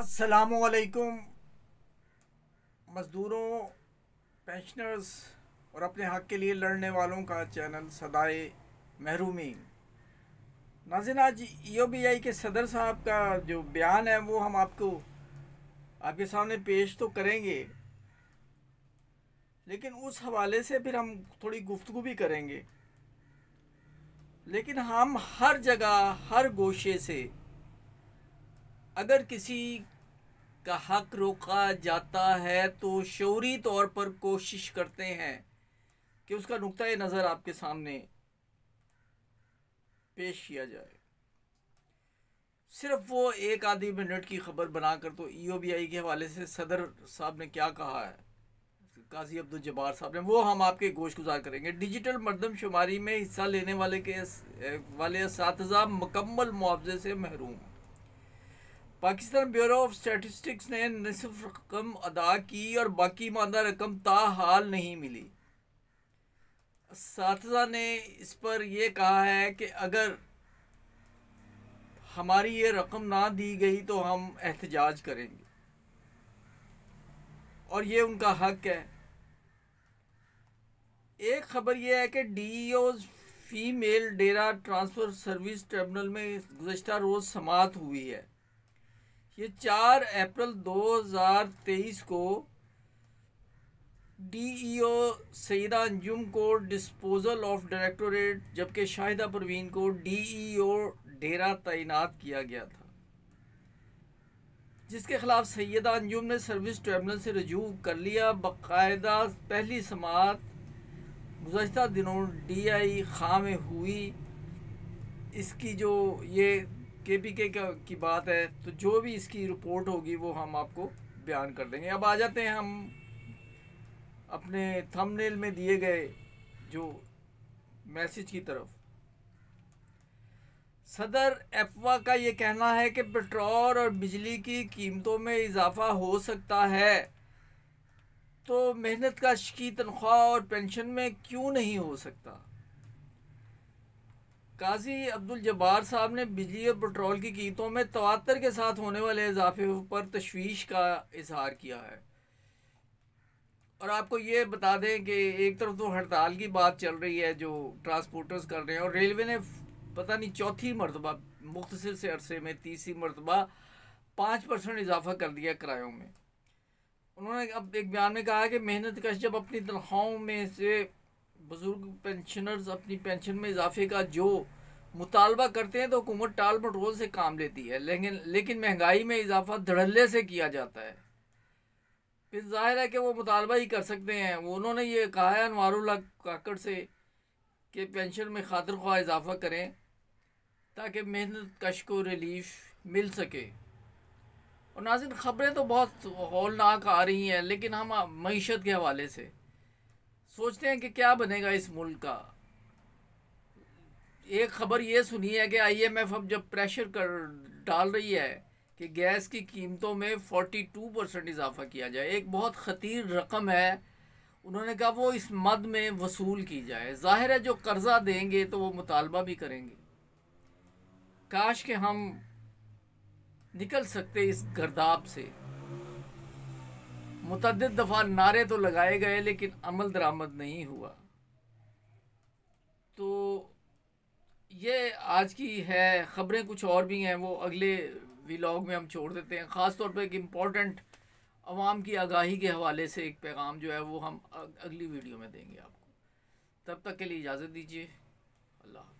असलकुम मज़दूरों पेंशनर्स और अपने हक़ के लिए लड़ने वालों का चैनल सदाए महरूमी नाजिन आज ई बी आई के सदर साहब का जो बयान है वो हम आपको आपके सामने पेश तो करेंगे लेकिन उस हवाले से फिर हम थोड़ी गुफ्तु भी करेंगे लेकिन हम हर जगह हर गोशे से अगर किसी का हक रोका जाता है तो शौरी तौर पर कोशिश करते हैं कि उसका नुक़ नज़र आपके सामने पेश किया जाए सिर्फ वो एक आधी मिनट की खबर बनाकर तो ई e के हवाले से सदर साहब ने क्या कहा है काजी अब्दुलजबार साहब ने वो हम आपके गोश गुजार करेंगे डिजिटल मरदमशुमारी में हिस्सा लेने वाले के वाले इस मकम्मल मुआवजे से महरूम पाकिस्तान ब्यूरो ऑफ स्टैटिस्टिक्स ने निसफ रकम अदा की और बाकी मादा रकम ताहाल नहीं मिली साथजा ने इस पर यह कहा है कि अगर हमारी ये रकम ना दी गई तो हम एहतजाज करेंगे और ये उनका हक है एक खबर यह है कि डी फीमेल डेरा ट्रांसफ़र सर्विस ट्रिब्यूनल में गुजशत रोज़ समात हुई है ये चार अप्रैल 2023 को डीईओ ई अंजुम को डिस्पोजल ऑफ डायरेक्टोरेट जबकि शाहिदा परवीन को डीईओ डेरा तैनात किया गया था जिसके खिलाफ सैदा अंजुम ने सर्विस ट्रिब्यूनल से रजू कर लिया बाकायदा पहली समात गुजशत दिनों डीआई खां में हुई इसकी जो ये के पी के की बात है तो जो भी इसकी रिपोर्ट होगी वो हम आपको बयान कर देंगे अब आ जाते हैं हम अपने थंबनेल में दिए गए जो मैसेज की तरफ सदर एफवा का ये कहना है कि पेट्रोल और बिजली की कीमतों में इजाफा हो सकता है तो मेहनत का की तनख्वाह और पेंशन में क्यों नहीं हो सकता काजी अब्दुल जब्बार साहब ने बिजली और पेट्रोल की कीमतों में तवातर के साथ होने वाले इजाफे पर तशवीश का इजहार किया है और आपको ये बता दें कि एक तरफ तो हड़ताल की बात चल रही है जो ट्रांसपोर्टर्स कर रहे हैं और रेलवे ने पता नहीं चौथी मरतबा मुख्तर से अरसे में तीसरी मरतबा पाँच परसेंट इजाफा कर दिया किरायों में उन्होंने अब एक बयान में कहा कि मेहनत कश जब अपनी तनख्वाहों में से बुज़ुर्ग पेंशनर्स अपनी पेंशन में इजाफे का जो मुतालबा करते हैं तो हुकूमत टाल मटोल से काम लेती है लेकिन लेकिन महंगाई में इजाफा धड़ल्ले से किया जाता है फिर जाहिर है कि वो मुतालबा ही कर सकते हैं उन्होंने ये कहा है अनवारुल्ला काकड़ से कि पेंशन में खातर ख्वाह इजाफा करें ताकि मेहनत कश को रिलीफ मिल सके और नाजिन ख़बरें तो बहुत हौलनाक आ रही हैं लेकिन हम मीशत के हवाले से सोचते हैं कि क्या बनेगा इस मुल्क का एक खबर ये सुनी है कि आईएमएफ अब जब प्रेशर कर डाल रही है कि गैस की कीमतों में 42 परसेंट इजाफा किया जाए एक बहुत खतीर रकम है उन्होंने कहा वो इस मद में वसूल की जाए जाहिर है जो कर्ज़ा देंगे तो वो मुतालबा भी करेंगे काश के हम निकल सकते इस गर्दाब से मुतद दफ़ा नारे तो लगाए गए लेकिन अमल दरामद नहीं हुआ तो ये आज की है ख़बरें कुछ और भी हैं वो अगले व्लॉग में हम छोड़ देते हैं ख़ास तौर पे एक इम्पॉर्टेंट आवाम की आगाही के हवाले से एक पैगाम जो है वो हम अगली वीडियो में देंगे आपको तब तक के लिए इजाज़त दीजिए अल्लाह